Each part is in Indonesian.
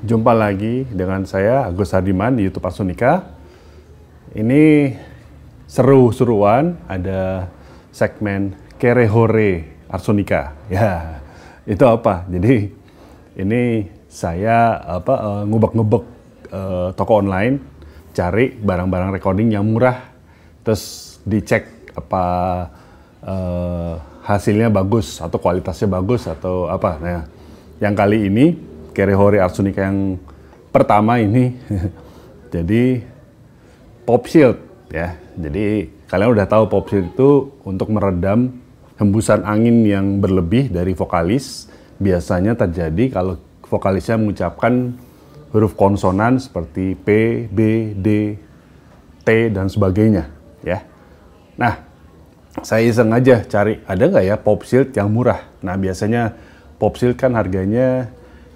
Jumpa lagi dengan saya Agus Hadiman di YouTube Asunika. Ini seru-seruan ada segmen Kerehore Arsonika. Ya, itu apa? Jadi ini saya apa eh, ngubek-ngubek uh, toko online cari barang-barang recording yang murah terus dicek apa uh, hasilnya bagus atau kualitasnya bagus atau apa. Nah, yang kali ini Kerehori Arsunika yang pertama ini. jadi pop shield ya. Jadi kalian udah tahu pop shield itu untuk meredam hembusan angin yang berlebih dari vokalis biasanya terjadi kalau vokalisnya mengucapkan huruf konsonan seperti P, B, D, T dan sebagainya ya. Nah, saya iseng aja cari ada nggak ya pop shield yang murah. Nah biasanya pop shield kan harganya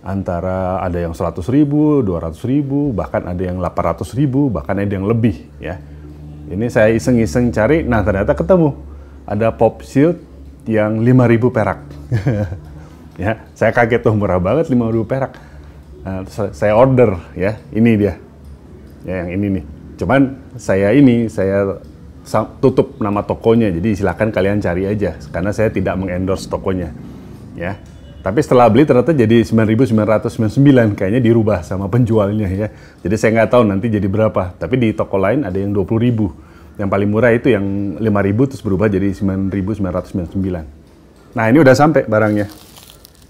antara ada yang 100 ribu, 200 ribu, bahkan ada yang 800 ribu, bahkan ada yang lebih ya. Ini saya iseng-iseng cari, nah ternyata ketemu. Ada pop shield yang 5000 perak. ya, saya kaget tuh murah banget 5000 perak. Nah, saya order ya, ini dia. Ya yang ini nih. Cuman saya ini saya tutup nama tokonya. Jadi silahkan kalian cari aja karena saya tidak mengendorse tokonya. Ya. Tapi setelah beli ternyata jadi 9.999 kayaknya dirubah sama penjualnya ya. Jadi saya nggak tahu nanti jadi berapa. Tapi di toko lain ada yang 20.000. Yang paling murah itu yang 5.000 terus berubah jadi 9.999. Nah, ini udah sampai barangnya.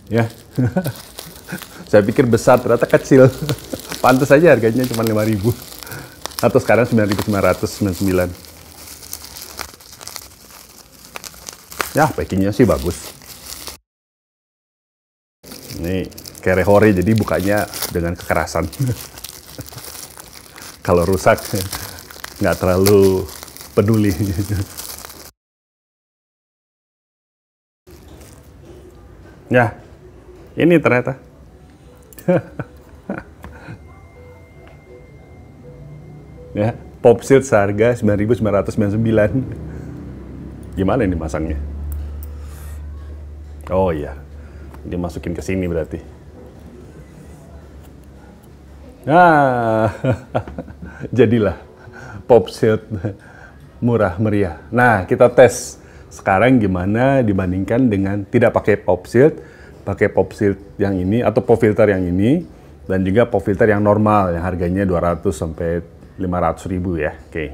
Ya. saya pikir besar ternyata kecil. Pantas aja harganya cuma 5.000 atau sekarang 9.999. Ya, packingnya sih bagus. Ini hore jadi bukanya dengan kekerasan. Kalau rusak nggak terlalu peduli. ya, ini ternyata. ya, pop sembilan seharga 9.999. Gimana ini masangnya? Oh iya, dimasukin ke sini berarti. Nah, jadilah pop shield murah meriah. Nah, kita tes sekarang gimana dibandingkan dengan tidak pakai pop shield, pakai pop shield yang ini atau pop filter yang ini dan juga pop filter yang normal yang harganya 200 sampai 500 ribu ya. Oke. Okay.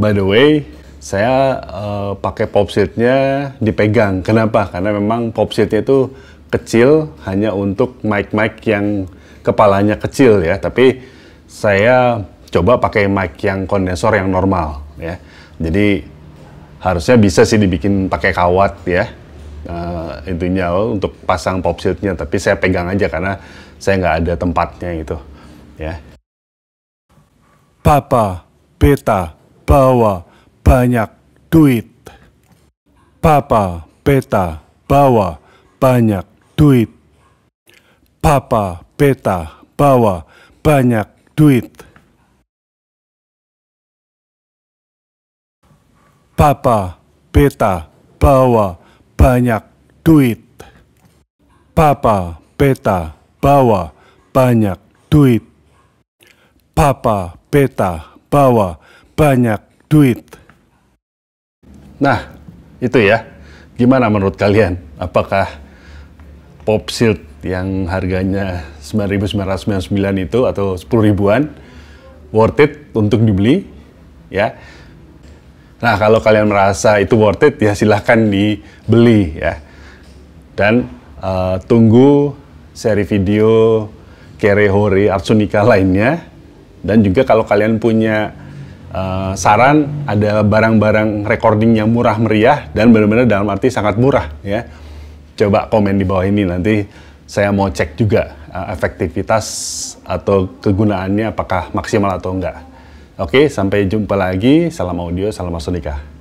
By the way, saya uh, pakai pop shieldnya dipegang. Kenapa? Karena memang pop shieldnya itu kecil hanya untuk mic-mic yang kepalanya kecil ya. Tapi saya coba pakai mic yang kondensor yang normal ya. Jadi harusnya bisa sih dibikin pakai kawat ya. Uh, intinya untuk pasang pop shieldnya. Tapi saya pegang aja karena saya nggak ada tempatnya gitu ya. Papa, beta, bawa, banyak duit. Papa, beta, bawa banyak duit. Papa, beta, bawa banyak duit. Papa, beta, bawa banyak duit. Papa, beta, bawa banyak duit. Papa, beta, bawa banyak duit. Nah, itu ya. Gimana menurut kalian? Apakah pop shield yang harganya 9.999 itu atau 10 ribuan worth it untuk dibeli? Ya. Nah, kalau kalian merasa itu worth it ya silahkan dibeli ya. Dan uh, tunggu seri video kerehori Artsunika lainnya dan juga kalau kalian punya uh, saran ada barang-barang recording yang murah meriah dan benar-benar dalam arti sangat murah ya. Coba komen di bawah ini nanti saya mau cek juga uh, efektivitas atau kegunaannya apakah maksimal atau enggak. Oke, sampai jumpa lagi. Salam audio, salam sonika.